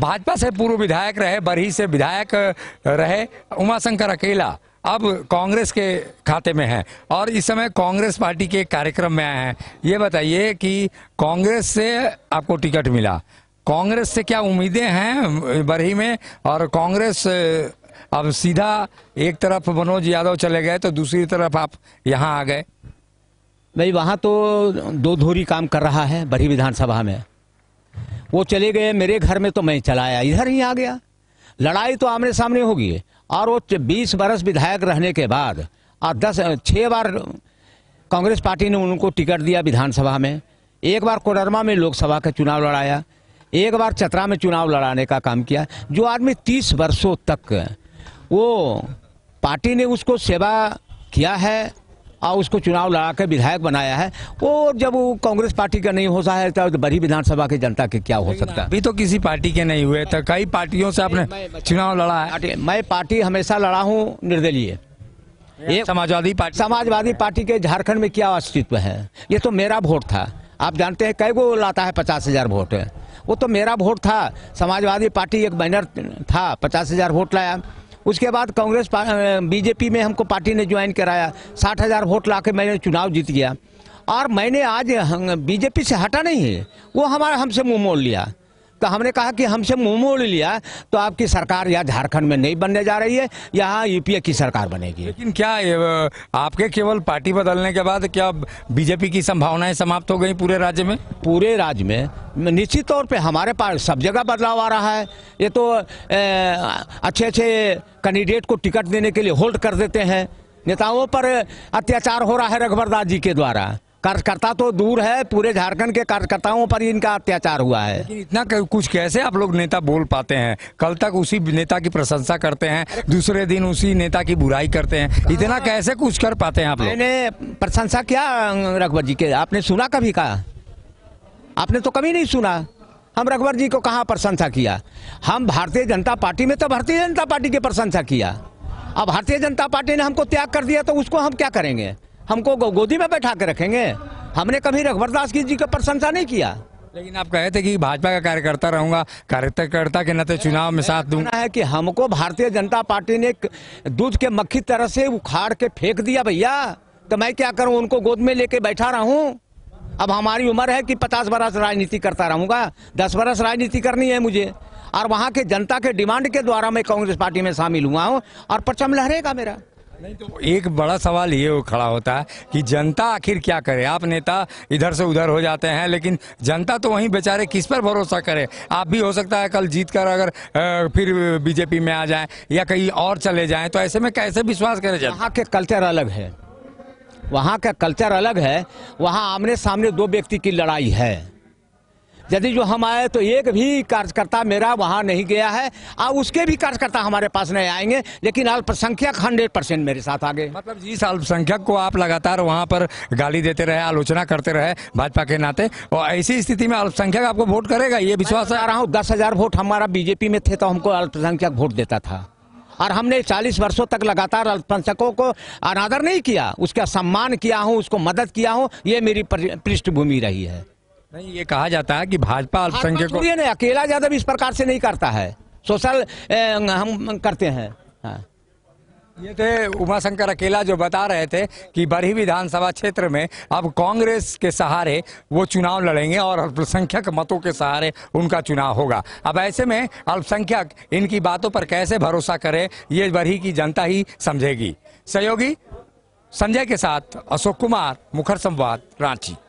भाजपा से पूर्व विधायक रहे बरही से विधायक रहे उमाशंकर अकेला अब कांग्रेस के खाते में है और इस समय कांग्रेस पार्टी के कार्यक्रम में आए हैं ये बताइए कि कांग्रेस से आपको टिकट मिला कांग्रेस से क्या उम्मीदें हैं बरही में और कांग्रेस अब सीधा एक तरफ मनोज यादव चले गए तो दूसरी तरफ आप यहाँ आ गए नहीं वहाँ तो दो धोरी काम कर रहा है बरही विधानसभा में वो चले गए मेरे घर में तो मैं चलाया इधर ही आ गया लड़ाई तो आमने सामने होगी और वो बीस बरस विधायक रहने के बाद और दस छः बार कांग्रेस पार्टी ने उनको टिकट दिया विधानसभा में एक बार कोडरमा में लोकसभा का चुनाव लड़ाया एक बार चतरा में चुनाव लड़ाने का काम किया जो आदमी तीस वर्षों तक वो पार्टी ने उसको सेवा किया है और उसको चुनाव लड़ाकर विधायक बनाया है वो जब वो कांग्रेस पार्टी का नहीं होता है तो बड़ी विधानसभा के जनता के क्या हो सकता है अभी तो किसी पार्टी के नहीं हुए तो कई पार्टियों से आपने चुनाव लड़ा है मैं पार्टी हमेशा लड़ा हूँ निर्दलीय ये समाजवादी पार्टी समाजवादी पार्टी के झारखंड में क्या अस्तित्व है ये तो मेरा वोट था आप जानते हैं कई गो लाता है पचास हजार वोट वो तो मेरा वोट था समाजवादी पार्टी एक बैनर था पचास हजार वोट लाया उसके बाद कांग्रेस बीजेपी में हमको पार्टी ने ज्वाइन कराया साठ हज़ार वोट ला के मैंने चुनाव जीत गया और मैंने आज बीजेपी से हटा नहीं है वो हमारा हमसे मुँह मोड़ लिया तो हमने कहा कि हमसे मुंह मोड़ लिया तो आपकी सरकार यहाँ झारखंड में नहीं बनने जा रही है यहाँ यूपीए की सरकार बनेगी लेकिन क्या आपके केवल पार्टी बदलने के बाद क्या बीजेपी की संभावनाएं समाप्त हो गई पूरे राज्य में पूरे राज्य में निश्चित तौर पे हमारे पास सब जगह बदलाव आ रहा है ये तो ए, अच्छे अच्छे कैंडिडेट को टिकट देने के लिए होल्ड कर देते हैं नेताओं पर अत्याचार हो रहा है रघुवर दास जी के द्वारा कार्यकर्ता तो दूर है पूरे झारखंड के कार्यकर्ताओं पर इनका अत्याचार हुआ है इतना कुछ कैसे आप लोग नेता बोल पाते हैं कल तक उसी नेता की प्रशंसा करते हैं दूसरे दिन उसी नेता की बुराई करते हैं इतना हाँ। कैसे कुछ कर पाते हैं आप लोग मैंने प्रशंसा किया रघुवर जी के आपने सुना कभी कहा आपने तो कभी नहीं सुना हम रघुवर जी को कहाँ प्रशंसा किया हम भारतीय जनता पार्टी में तो भारतीय जनता पार्टी की प्रशंसा किया अब भारतीय जनता पार्टी ने हमको त्याग कर दिया तो उसको हम क्या करेंगे हमको गोदी में बैठा के रखेंगे हमने कभी रघुवर दास जी का प्रशंसा नहीं किया लेकिन आप कहे थे कि भाजपा का कार्यकर्ता रहूंगा कार्यकर्ता के नाते चुनाव में साथ दूंगा है कि हमको भारतीय जनता पार्टी ने दूध के मक्खी तरह से उखाड़ के फेंक दिया भैया तो मैं क्या करूं उनको गोद में लेके बैठा हूं अब हमारी उम्र है कि पचास बरस राजनीति करता रहूंगा दस बरस राजनीति करनी है मुझे और वहाँ के जनता के डिमांड के द्वारा मैं कांग्रेस पार्टी में शामिल हुआ हूँ और परचम लहरेगा मेरा नहीं तो एक बड़ा सवाल ये हो खड़ा होता है कि जनता आखिर क्या करे आप नेता इधर से उधर हो जाते हैं लेकिन जनता तो वहीं बेचारे किस पर भरोसा करे आप भी हो सकता है कल जीत कर अगर फिर बीजेपी में आ जाए या कहीं और चले जाएं तो ऐसे में कैसे विश्वास करे जाए वहाँ के कल्चर अलग है वहाँ का कल्चर अलग है वहाँ आमने सामने दो व्यक्ति की लड़ाई है यदि जो हम आए तो एक भी कार्यकर्ता मेरा वहाँ नहीं गया है और उसके भी कार्यकर्ता हमारे पास नहीं आएंगे लेकिन अल्पसंख्यक हंड्रेड परसेंट मेरे साथ आ गए मतलब जिस अल्पसंख्यक को आप लगातार वहाँ पर गाली देते रहे आलोचना करते रहे भाजपा के नाते और ऐसी स्थिति में अल्पसंख्यक आपको वोट करेगा ये विश्वास आ रहा हूँ दस हजार वोट हमारा बीजेपी में थे तो हमको अल्पसंख्यक वोट देता था और हमने 40 वर्षों तक लगातार अल्पसंख्यकों को अनादर नहीं किया उसका सम्मान किया हूँ उसको मदद किया हूँ ये मेरी पृष्ठभूमि रही है नहीं ये कहा जाता है कि भाजपा अल्पसंख्यक को नहीं अकेला यादव इस प्रकार से नहीं करता है सोशल हम करते हैं हाँ। ये थे उमाशंकर अकेला जो बता रहे थे कि बरही विधानसभा क्षेत्र में अब कांग्रेस के सहारे वो चुनाव लड़ेंगे और अल्पसंख्यक मतों के सहारे उनका चुनाव होगा अब ऐसे में अल्पसंख्यक इनकी बातों पर कैसे भरोसा करें ये बरही की जनता ही समझेगी सहयोगी संजय के साथ अशोक कुमार मुखर संवाद रांची